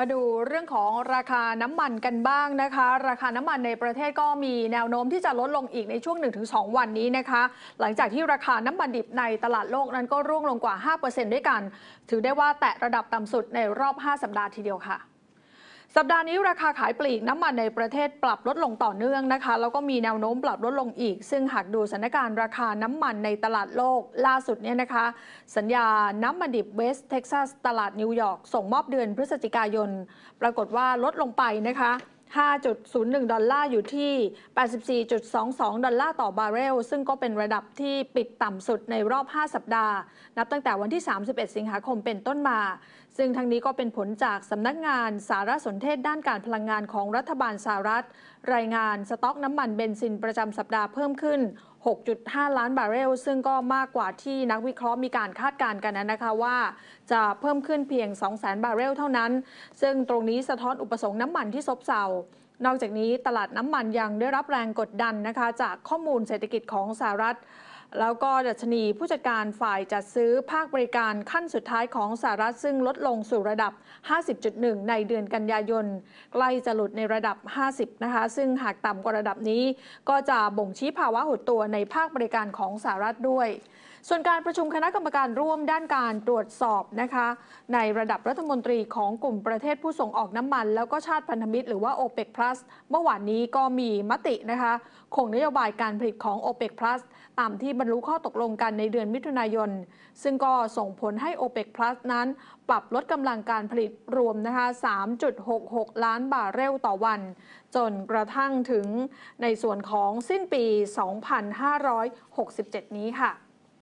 มาดูเรื่องของราคาน้ำมันกันบ้างนะคะ ราคาน้ำมันในประเทศก็มีแนวโน้มที่จะลดลงอีกในช่วง 1-2 วันนี้นะคะ หลังจากที่ราคาน้ำมันดิบในตลาดโลกนั้นก็ร่วงลงกว่า 5%ด้วยกัน ถือได้ว่าแตะระดับต่ำสุดในรอบ 5 สัปดาห์ทีเดียวค่ะสัปดาห์นี้ ราคาขายปลีกน้ำมันในประเทศปรับลดลงต่อเนื่องนะคะ แล้วก็มีแนวโน้มปรับลดลงอีก ซึ่งหากดูสถานการณ์ราคาน้ำมันในตลาดโลกล่าสุดเนี่ยนะคะ สัญญาน้ำมันดิบเวสเท็กซัส ตลาดนิวยอร์กส่งมอบเดือนพฤศจิกายน ปรากฏว่าลดลงไปนะคะ5.01 ดอลลาร์อยู่ที่ 84.22 ดอลลาร์ต่อบาร์เรล ซึ่งก็เป็นระดับที่ปิดต่ำสุดในรอบ 5 สัปดาห์ นับตั้งแต่วันที่ 31 สิงหาคมเป็นต้นมา ซึ่งทั้งนี้ก็เป็นผลจากสำนักงานสารสนเทศด้านการพลังงานของรัฐบาลสหรัฐ รายงาน สต็อกน้ำมันเบนซินประจำสัปดาห์เพิ่มขึ้น6.5 ล้านบาร์เรล ซึ่งก็มากกว่าที่นักวิเคราะห์มีการคาดการณ์กันนะคะ ว่าจะเพิ่มขึ้นเพียง 200,000บาร์เรลเท่านั้น ซึ่งตรงนี้สะท้อนอุปสงค์น้ำมันที่ซบเซานอกจากนี้ตลาดน้ำมันยังได้รับแรงกดดันนะคะ จากข้อมูลเศรษฐกิจของสหรัฐแล้วก็ดัชนีผู้จัดการฝ่ายจัดซื้อภาคบริการขั้นสุดท้ายของสหรัฐซึ่งลดลงสู่ระดับ 50.1 ในเดือนกันยายนใกล้จะหลุดในระดับ 50นะคะซึ่งหากต่ำกว่าระดับนี้ ก็จะบ่งชี้ภาวะหดตัวในภาคบริการของสหรัฐด้วย ส่วนการประชุมคณะกรรมการร่วมด้านการตรวจสอบนะคะในระดับรัฐมนตรีของกลุ่มประเทศผู้ส่งออกน้ำมัน แล้วก็ชาติพันธมิตรหรือว่า o p e ป Plus เมื่อวานนี้ก็มีมตินะคะคงนโยบายการผลิตของ o p e ป Plus ตามที่บรรลุข้อตกลงกันในเดือนมิถุนายน ซึ่งก็ส่งผลให้ o p e ป Plus นั้น ปรับลดกำลังการผลิตรวมนะคะ 3.66 ล้านบาทเรลต่อวัน จนกระทั่งถึงในส่วนของสิ้นปี 2567 นี้ค่ะ